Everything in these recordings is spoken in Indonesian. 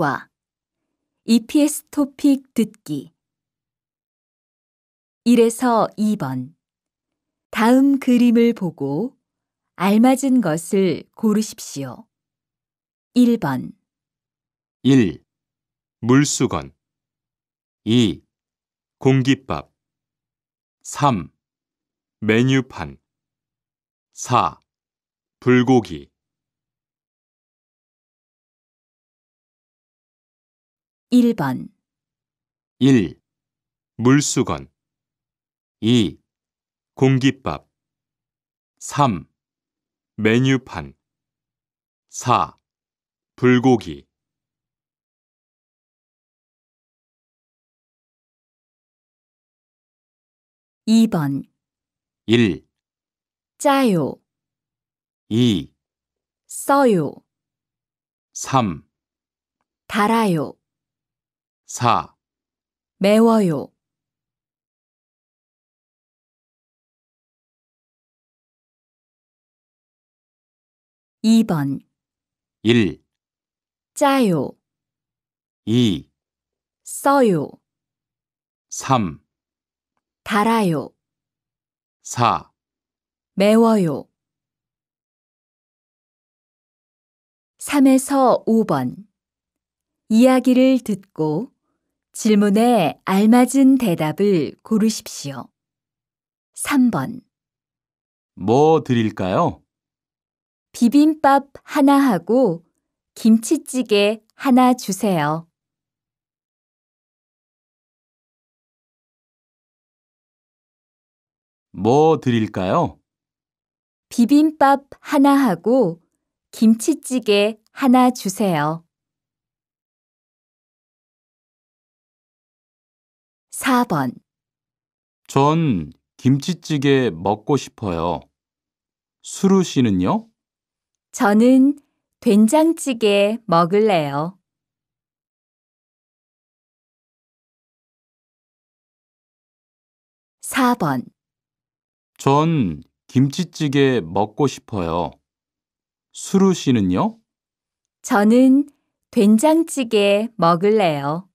결과 EPS 토픽 듣기 1에서 2번 다음 그림을 보고 알맞은 것을 고르십시오. 1번 1. 물수건 2. 공깃밥 3. 메뉴판 4. 불고기 1번 1. 물수건 2. 공깃밥 3. 메뉴판 4. 불고기 2번 1. 짜요 2. 써요 3. 달아요 4. 매워요. 2번 1, 짜요, 2, 써요, 3, 달아요, 4, 매워요. 3에서 5번 이야기를 듣고 질문에 알맞은 대답을 고르십시오. 3번. 뭐 드릴까요? 비빔밥 하나하고 김치찌개 하나 주세요. '뭐 드릴까요? 비빔밥 하나하고 김치찌개 하나 주세요. 4번, 전 김치찌개 먹고 싶어요. 수루 씨는요? 저는 된장찌개 먹을래요. (4번) 전 김치찌개 먹고 싶어요. 수루 씨는요? 저는 된장찌개 먹을래요.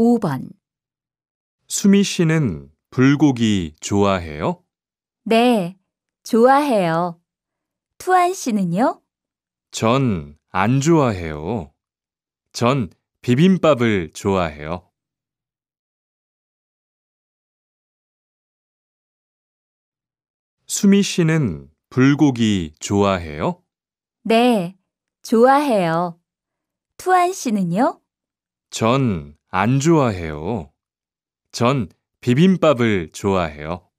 5번. 수미 씨는 불고기 좋아해요? 네, 좋아해요. 투안 씨는요? 전 안 좋아해요. 전 비빔밥을 좋아해요. 수미 씨는 불고기 좋아해요? 네, 좋아해요. 투안 씨는요? 전안 좋아해요. 전 비빔밥을 좋아해요.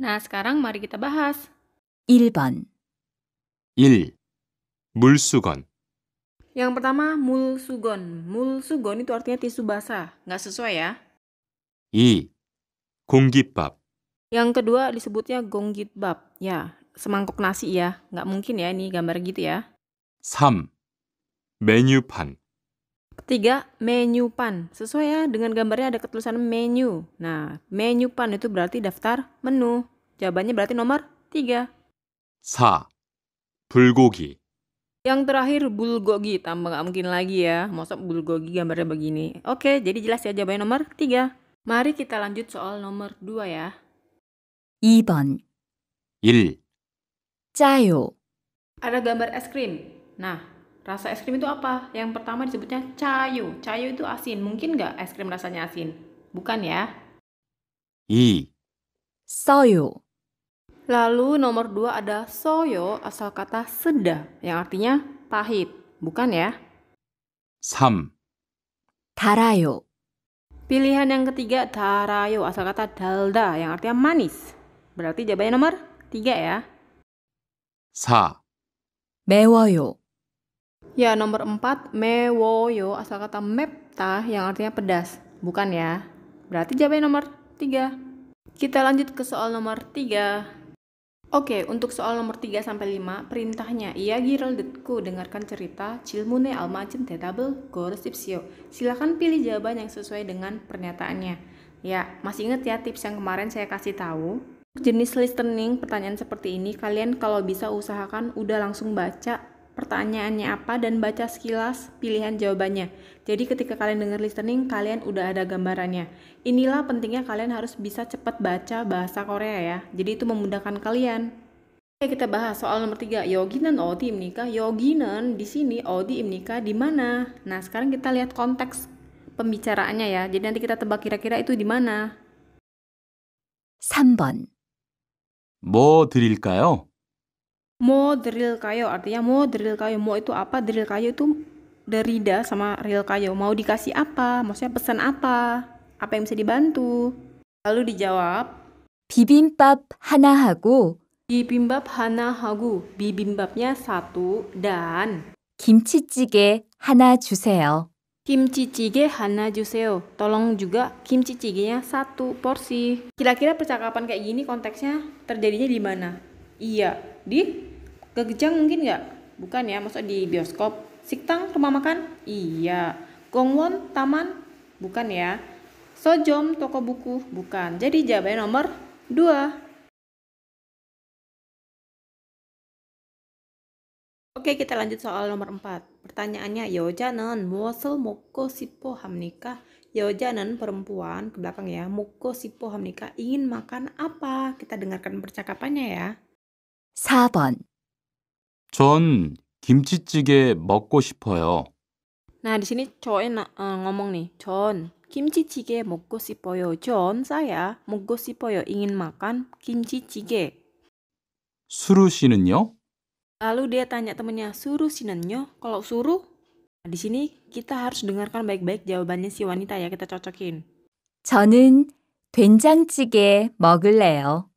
Nah, sekarang mari kita bahas. 1번, 1. 물수건 Yang pertama, mulsugon. Mulsugon itu artinya tisu basah. Nggak sesuai ya. 2. 공깃밥 Yang kedua disebutnya gonggitbab. Ya, semangkok nasi ya. Nggak mungkin ya ini gambar gitu ya. 3. 메뉴판 Tiga, menu pan. Sesuai ya dengan gambarnya ada ketulisan menu. Nah, menu pan itu berarti daftar menu. Jawabannya berarti nomor tiga. Sa, bulgogi. Yang terakhir bulgogi, tambah nggak mungkin lagi ya. Masa bulgogi gambarnya begini. Oke, jadi jelas ya jawabannya nomor tiga. Mari kita lanjut soal nomor dua ya. 2번 1. 짜요. Ada gambar es krim. Nah, Rasa es krim itu apa? Yang pertama disebutnya cayu, cayu itu asin. Mungkin nggak es krim rasanya asin? Bukan ya? i. soyo. Lalu nomor dua ada soyo asal kata seda yang artinya pahit, bukan ya? sam. Tarayo. Pilihan yang ketiga tarayo asal kata dalda yang artinya manis. Berarti jawabannya nomor tiga ya. sa. Mewoyo. Ya, nomor 4 mewoyo asal kata mepta yang artinya pedas, bukan ya? Berarti jawaban nomor 3. Kita lanjut ke soal nomor 3. Oke, untuk soal nomor 3 sampai 5, perintahnya ia ya, giraldetku dengarkan cerita Cilmune Almacen Tetabel Gorosipsio. Silakan pilih jawaban yang sesuai dengan pernyataannya. Ya, masih ingat ya tips yang kemarin saya kasih tahu? Jenis listening pertanyaan seperti ini kalian kalau bisa usahakan udah langsung baca pertanyaannya apa dan baca sekilas pilihan jawabannya. Jadi ketika kalian dengar listening, kalian udah ada gambarannya. Inilah pentingnya kalian harus bisa cepat baca bahasa Korea ya. Jadi itu memudahkan kalian. Oke, kita bahas soal nomor 3, yoginan odi imnika. Yoginan di sini odi imnika di mana? Nah, sekarang kita lihat konteks pembicaraannya ya. Jadi nanti kita tebak kira-kira itu di mana. 3번. 뭐 드릴까요? mo drill kayo artinya mo drill kayo mo itu apa Drill kayo itu derida sama real kayo mau dikasih apa maksudnya pesan apa apa yang bisa dibantu lalu dijawab bibimbap hana hago bibimbap hana hago bibimbapnya satu dan kimchi hana 하나 kimchi jjigae hana 주세요. Tolong juga kimchi-jjigae-nya satu porsi. Kira-kira percakapan kayak gini konteksnya terjadinya di mana? Iya, di Gegejang mungkin nggak? Bukan ya, maksudnya di bioskop. Siktang rumah makan? Iya. Gongwon taman? Bukan ya. Sojom toko buku? Bukan. Jadi jawabannya nomor 2. Oke, kita lanjut soal nomor 4. Pertanyaannya, yojanen muasel moko sipo hamnika. Yojanen perempuan ke belakang ya. Moko sipo hamnika ingin makan apa? Kita dengarkan percakapannya ya. 4번 전 김치찌개 먹고 싶어요. Nah, di sini coen uh, ngomong nih, John, kimchi jjigae 먹고 싶어요. John, saya 먹고 싶어요. ingin makan kimchi jjigae. 수루 씨는요? Lalu dia tanya temennya, suruh sinenyo? Kalau suruh? Nah, di sini kita harus dengarkan baik-baik jawabannya si wanita ya, kita cocokin. 저는 된장찌개 먹을래요.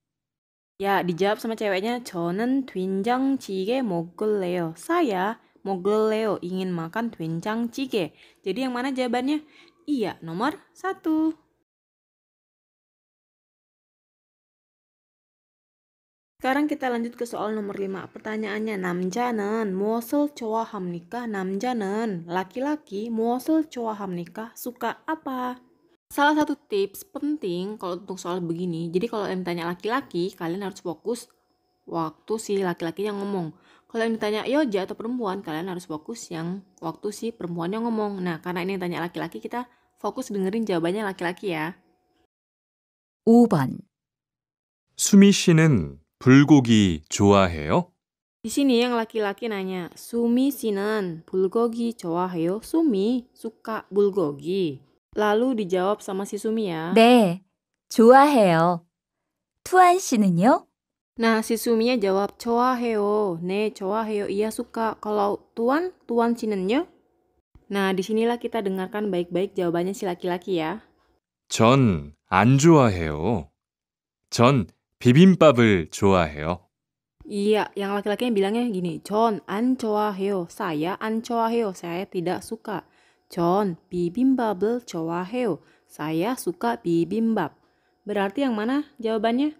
Ya, dijawab sama ceweknya, twinjang, 저는 mogul leo. Saya leo ingin makan twinjang 된장찌개. Jadi yang mana jawabannya? Iya, nomor satu. Sekarang kita lanjut ke soal nomor 5. Pertanyaannya, namjanen muasul cowa hamnika? namjanen laki-laki muasul cowa hamnika, suka apa? Salah satu tips penting kalau untuk soal begini, jadi kalau yang ditanya laki-laki, kalian harus fokus waktu si laki-laki yang ngomong. Kalau yang ditanya yoja atau perempuan, kalian harus fokus yang waktu si perempuan yang ngomong. Nah, karena ini yang tanya laki-laki, kita fokus dengerin jawabannya laki-laki ya. 5번 수미 씨는 불고기 좋아해요? Di sini yang laki-laki nanya, Sumi sinan bulgogi 좋아해요? Sumi suka bulgogi. Lalu dijawab sama si Sumi ya. 네, 좋아해요. 투안 씨는요? Nah, si Sumiya jawab, 좋아해요. 네, 좋아해요. iya suka. Kalau tuan, tuan sinennya? Nah, disinilah kita dengarkan baik-baik jawabannya si laki-laki ya. 전안 좋아해요. 전 비빔밥을 좋아해요. Iya, yang laki-lakinya bilangnya gini, 전안 좋아해요. saya an saya tidak suka. John, bibimbabel heo Saya suka bibimbap. Berarti yang mana jawabannya?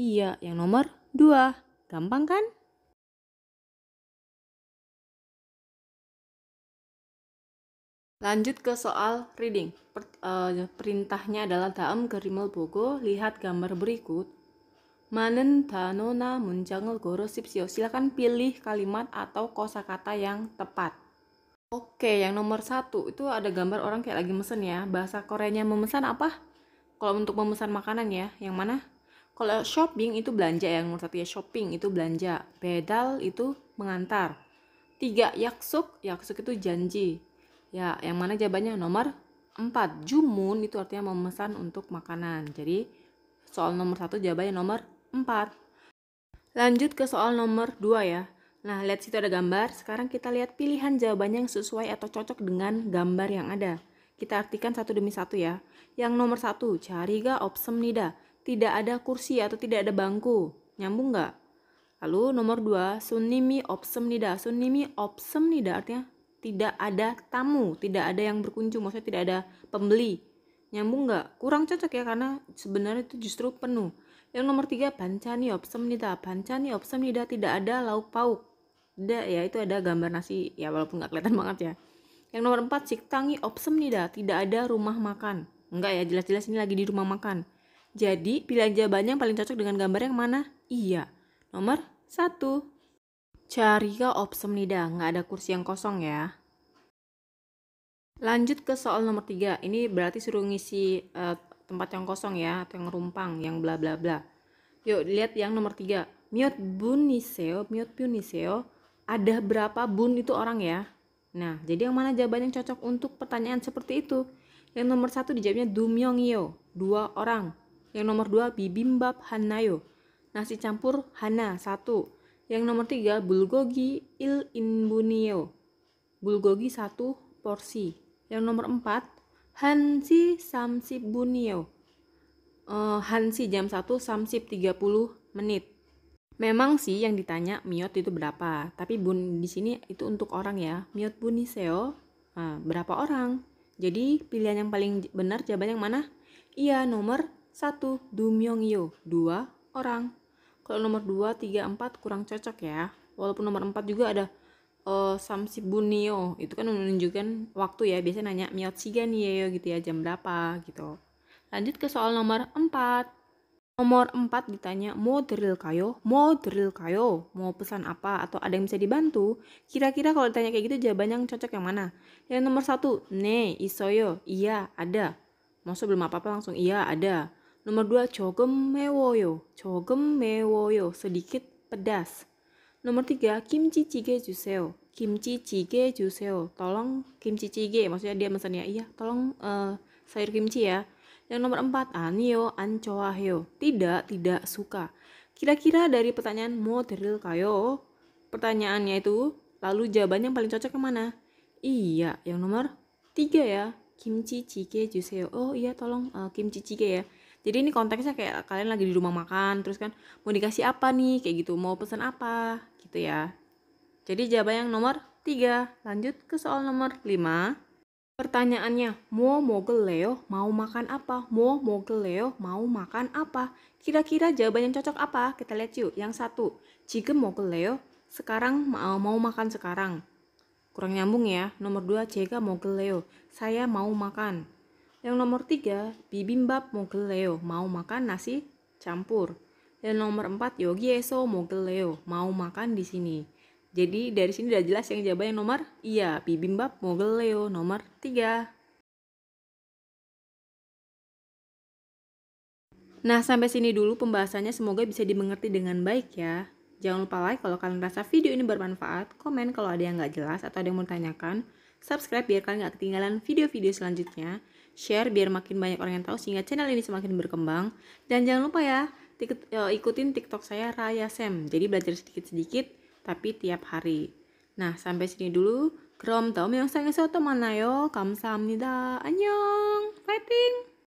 Iya, yang nomor dua Gampang kan? Lanjut ke soal reading. Per, uh, perintahnya adalah Taam Gerimal Bogo, lihat gambar berikut. Manen tanona muncangel goro sipsio. Silakan pilih kalimat atau kosakata yang tepat. Oke, yang nomor satu itu ada gambar orang kayak lagi mesen ya. Bahasa Koreanya memesan apa? Kalau untuk memesan makanan ya, yang mana? Kalau shopping itu belanja ya. nomor satu ya shopping itu belanja. Pedal itu mengantar. Tiga yaksuk, yaksuk itu janji. Ya, yang mana jawabannya nomor empat. Jumun itu artinya memesan untuk makanan. Jadi soal nomor satu jawabannya nomor empat. Lanjut ke soal nomor dua ya. Nah, lihat situ ada gambar. Sekarang kita lihat pilihan jawabannya yang sesuai atau cocok dengan gambar yang ada. Kita artikan satu demi satu ya. Yang nomor satu, cari cariga opsem nida. Tidak ada kursi atau tidak ada bangku. Nyambung nggak? Lalu nomor dua, sunimi opsem nida. Sunimi opsem nida artinya tidak ada tamu, tidak ada yang berkunjung, maksudnya tidak ada pembeli. Nyambung nggak? Kurang cocok ya karena sebenarnya itu justru penuh. Yang nomor tiga, pancani opsem nida. Pancani opsem nida tidak ada lauk pauk ada ya itu ada gambar nasi ya walaupun nggak kelihatan banget ya yang nomor empat siktangi dah tidak ada rumah makan enggak ya jelas-jelas ini lagi di rumah makan jadi pilihan jawabannya yang paling cocok dengan gambar yang mana iya nomor satu cari nih dah nggak ada kursi yang kosong ya lanjut ke soal nomor tiga ini berarti suruh ngisi uh, tempat yang kosong ya atau yang rumpang yang bla bla bla yuk lihat yang nomor tiga miot buniseo miot puniseo ada berapa bun itu orang ya. Nah, jadi yang mana jawaban yang cocok untuk pertanyaan seperti itu? Yang nomor satu dijawabnya Dumyong Yo, dua orang. Yang nomor dua bibimbap hanayo, nasi campur hana, satu. Yang nomor tiga bulgogi il inbunio, bulgogi satu porsi. Yang nomor empat hansi Samsip bunio, uh, eh, hansi jam satu samsib 30 menit. Memang sih yang ditanya miot itu berapa, tapi bun di sini itu untuk orang ya. Miot buniseo nah, berapa orang? Jadi pilihan yang paling benar jawaban yang mana? Iya, nomor 1 dumyongyo, dua orang. Kalau nomor dua tiga empat kurang cocok ya. Walaupun nomor empat juga ada uh, samsibunio, itu kan menunjukkan waktu ya. Biasanya nanya miot shiganiyo gitu ya, jam berapa gitu. Lanjut ke soal nomor empat. Nomor 4 ditanya, mau drill kayo? Mau drill kayo? Mau pesan apa? Atau ada yang bisa dibantu? Kira-kira kalau ditanya kayak gitu jawaban yang cocok yang mana? Yang nomor 1, ne, isoyo, iya, ada. Maksudnya belum apa-apa langsung, iya, ada. Nomor 2, cogem mewoyo, cogem mewoyo, sedikit pedas. Nomor 3, kimchi jjigae juseo, kimchi jjigae juseo, tolong kimchi cige. maksudnya dia mesennya, iya, tolong uh, sayur kimchi ya yang nomor empat, anio ancoahyo. Tidak, tidak suka. Kira-kira dari pertanyaan teril kayo, pertanyaannya itu, lalu jawaban yang paling cocok kemana? Iya, yang nomor tiga ya, kimchi chike juseo. Oh iya, tolong uh, kimchi chike ya. Jadi ini konteksnya kayak kalian lagi di rumah makan, terus kan mau dikasih apa nih, kayak gitu, mau pesan apa, gitu ya. Jadi jawaban yang nomor tiga Lanjut ke soal nomor lima Pertanyaannya, mau mogel Leo mau makan apa? Mau mogel Leo mau makan apa? Kira-kira jawaban yang cocok apa? Kita lihat yuk. Yang satu, jika mogel Leo sekarang mau, mau makan sekarang. Kurang nyambung ya. Nomor dua, jika mogel Leo saya mau makan. Yang nomor tiga, bibimbap mogel Leo mau makan nasi campur. Dan nomor empat, yogi eso mogel Leo mau makan di sini. Jadi dari sini udah jelas yang jawabannya nomor iya, bibimbap Mogel Leo nomor 3. Nah, sampai sini dulu pembahasannya semoga bisa dimengerti dengan baik ya. Jangan lupa like kalau kalian rasa video ini bermanfaat, komen kalau ada yang nggak jelas atau ada yang mau tanyakan, subscribe biar kalian nggak ketinggalan video-video selanjutnya, share biar makin banyak orang yang tahu sehingga channel ini semakin berkembang, dan jangan lupa ya, eh, ikutin TikTok saya Raya Sam, jadi belajar sedikit-sedikit tapi tiap hari. Nah, sampai sini dulu. Krom tau, memang saya ngesel Kamu ayo. Kamsahamnida, anyong, fighting!